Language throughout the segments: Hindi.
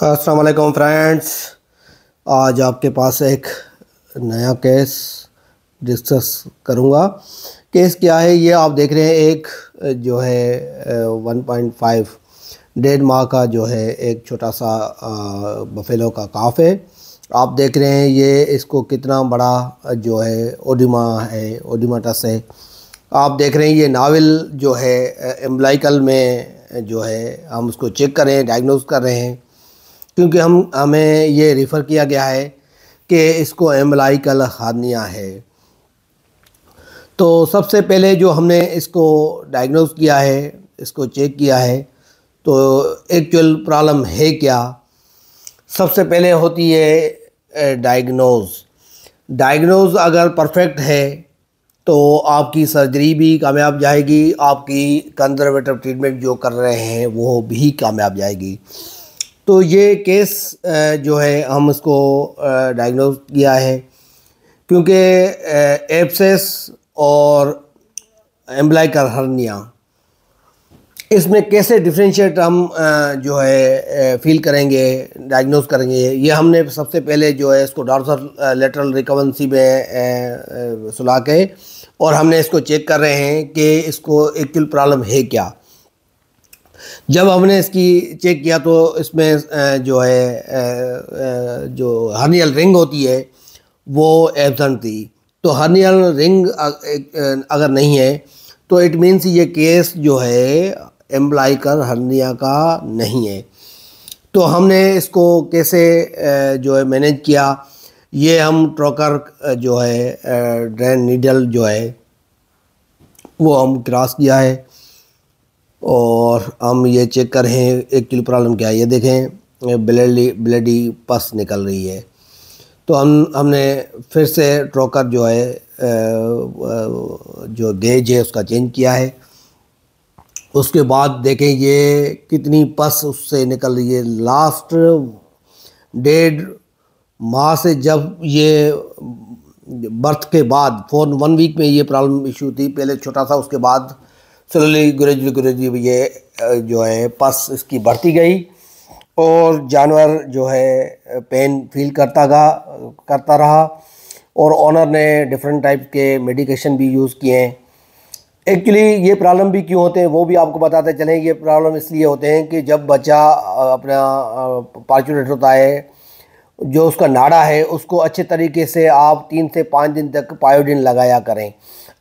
असलकम फ्रेंड्स आज आपके पास एक नया केस डिस्कस करूँगा केस क्या है ये आप देख रहे हैं एक जो है 1.5 डेढ़ माह का जो है एक छोटा सा बफेलो का काफ है आप देख रहे हैं ये इसको कितना बड़ा जो है ओडिमा है ओडिमाटस है आप देख रहे हैं ये नावल जो है एम्बलाइकल में जो है हम उसको चेक कर रहे हैं डायग्नोज कर रहे हैं क्योंकि हम हमें ये रेफ़र किया गया है कि इसको एमलाई कल है तो सबसे पहले जो हमने इसको डायग्नोस किया है इसको चेक किया है तो एक्चुअल प्रॉब्लम है क्या सबसे पहले होती है डायग्नोज डायग्नोज अगर परफेक्ट है तो आपकी सर्जरी भी कामयाब जाएगी आपकी कंजर्वेटिव ट्रीटमेंट जो कर रहे हैं वो भी कामयाब जाएगी तो ये केस जो है हम इसको डायग्नोज किया है क्योंकि एप्सेस और एम्ब्लाइकल हर्निया इसमें कैसे डिफ्रेंशिएट हम जो है फील करेंगे डायग्नोज करेंगे ये हमने सबसे पहले जो है इसको डॉर्सल लेटरल रिकवेंसी में सुला के और हमने इसको चेक कर रहे हैं कि इसको एक्चुअल प्रॉब्लम है क्या जब हमने इसकी चेक किया तो इसमें जो है जो हर्नियल रिंग होती है वो एबसेंट थी तो हर्नियल रिंग अगर नहीं है तो इट मीन्स ये केस जो है एम्प्लाई कर हर्निया का नहीं है तो हमने इसको कैसे जो है मैनेज किया ये हम ट्रोकर जो है ड्रेन नीडल जो है वो हम क्रॉस किया है और हम ये चेक कर रहे हैं किलो प्रॉब्लम क्या है ये देखें ब्लडी ब्लडी पस निकल रही है तो हम हमने फिर से ट्रोकर जो है जो गेज है उसका चेंज किया है उसके बाद देखें ये कितनी पस उससे निकल रही है लास्ट डेढ़ माह से जब ये बर्थ के बाद फोन वन वीक में ये प्रॉब्लम इशू थी पहले छोटा सा उसके बाद स्लोली गुरज ग्रेजुअली ये जो है पस इसकी बढ़ती गई और जानवर जो है पेन फील करता गा करता रहा और ऑनर ने डिफरेंट टाइप के मेडिकेशन भी यूज़ किए हैं एक्चुअली ये प्रॉब्लम भी क्यों होते हैं वो भी आपको बताते चलें ये प्रॉब्लम इसलिए होते हैं कि जब बच्चा अपना पार्चुलेट होता है जो उसका नाड़ा है उसको अच्छे तरीके से आप तीन से पाँच दिन तक पायोडीन लगाया करें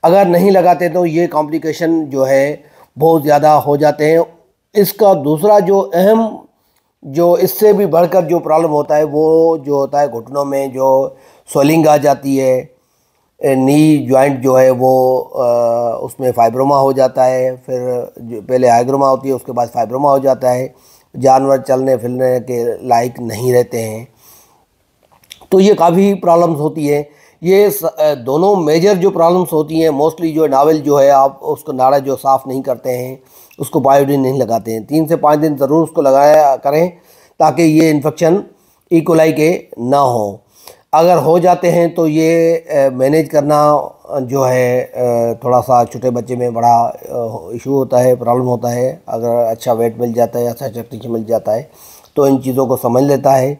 अगर नहीं लगाते तो ये कॉम्प्लिकेशन जो है बहुत ज़्यादा हो जाते हैं इसका दूसरा जो अहम जो इससे भी बढ़कर जो प्रॉब्लम होता है वो जो होता है घुटनों में जो स्वेलिंग आ जाती है नी जॉइंट जो है वो आ, उसमें फाइब्रोमा हो जाता है फिर जो पहले हाइग्रोमा होती है उसके बाद फाइब्रोमा हो जाता है जानवर चलने फिरने के लायक नहीं रहते हैं तो ये काफ़ी प्रॉब्लम्स होती है ये दोनों मेजर जो प्रॉब्लम्स होती हैं मोस्टली जो नावल जो है आप उसको नाड़ा जो साफ़ नहीं करते हैं उसको बायोडिन नहीं लगाते हैं तीन से पाँच दिन ज़रूर उसको लगाया करें ताकि ये इन्फेक्शन इकोलाई e. के ना हो अगर हो जाते हैं तो ये मैनेज करना जो है थोड़ा सा छोटे बच्चे में बड़ा इशू होता है प्रॉब्लम होता है अगर अच्छा वेट मिल जाता है अच्छा टेक्नीशियन मिल जाता है तो इन चीज़ों को समझ लेता है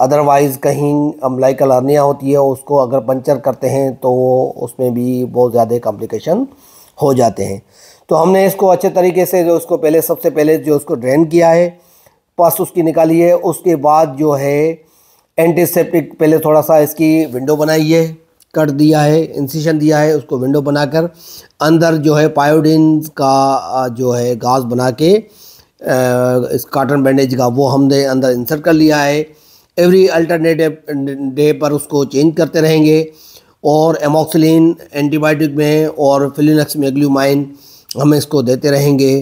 अदरवाइज़ कहीं अम्लाई हर्निया होती है उसको अगर पंचर करते हैं तो उसमें भी बहुत ज़्यादा कॉम्प्लिकेशन हो जाते हैं तो हमने इसको अच्छे तरीके से जो उसको पहले सबसे पहले जो उसको ड्रेन किया है पस उसकी निकाली है उसके बाद जो है एंटीसेप्टिक पहले थोड़ा सा इसकी विंडो बनाई है कट दिया है इंसिशन दिया है उसको विंडो बनाकर अंदर जो है पायोडीन का जो है घास बना के इस काटन बैंडेज का वो हमने अंदर इंसर्ट कर लिया है एवरी अल्टरनेटिव डे पर उसको चेंज करते रहेंगे और एमोक्सिलिन एंटीबायोटिक में और फिलिनक्स मेग्लूमाइन हम इसको देते रहेंगे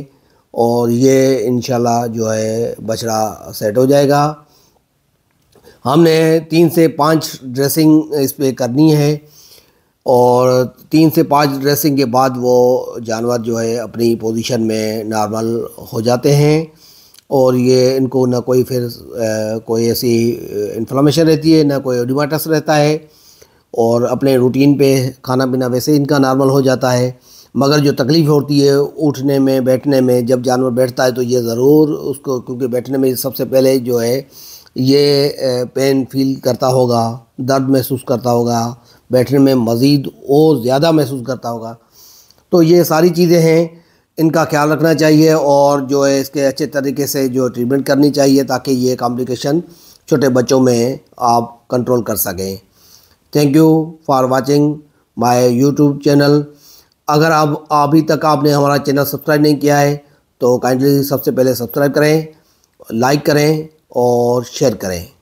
और ये इन जो है बछड़ा सेट हो जाएगा हमने तीन से पाँच ड्रेसिंग इस पर करनी है और तीन से पाँच ड्रेसिंग के बाद वो जानवर जो है अपनी पोजीशन में नॉर्मल हो जाते हैं और ये इनको ना कोई फिर आ, कोई ऐसी इन्फ्लामेशन रहती है ना कोई ओडिमाटस रहता है और अपने रूटीन पे खाना पीना वैसे इनका नॉर्मल हो जाता है मगर जो तकलीफ़ होती है उठने में बैठने में जब जानवर बैठता है तो ये ज़रूर उसको क्योंकि बैठने में सबसे पहले जो है ये पेन फील करता होगा दर्द महसूस करता होगा बैठने में मज़ीद और ज़्यादा महसूस करता होगा तो ये सारी चीज़ें हैं इनका ख्याल रखना चाहिए और जो है इसके अच्छे तरीके से जो ट्रीटमेंट करनी चाहिए ताकि ये कॉम्प्लिकेशन छोटे बच्चों में आप कंट्रोल कर सकें thank you for watching my YouTube channel अगर आप अभी तक आपने हमारा चैनल सब्सक्राइब नहीं किया है तो काइंडली सबसे पहले सब्सक्राइब करें लाइक करें और शेयर करें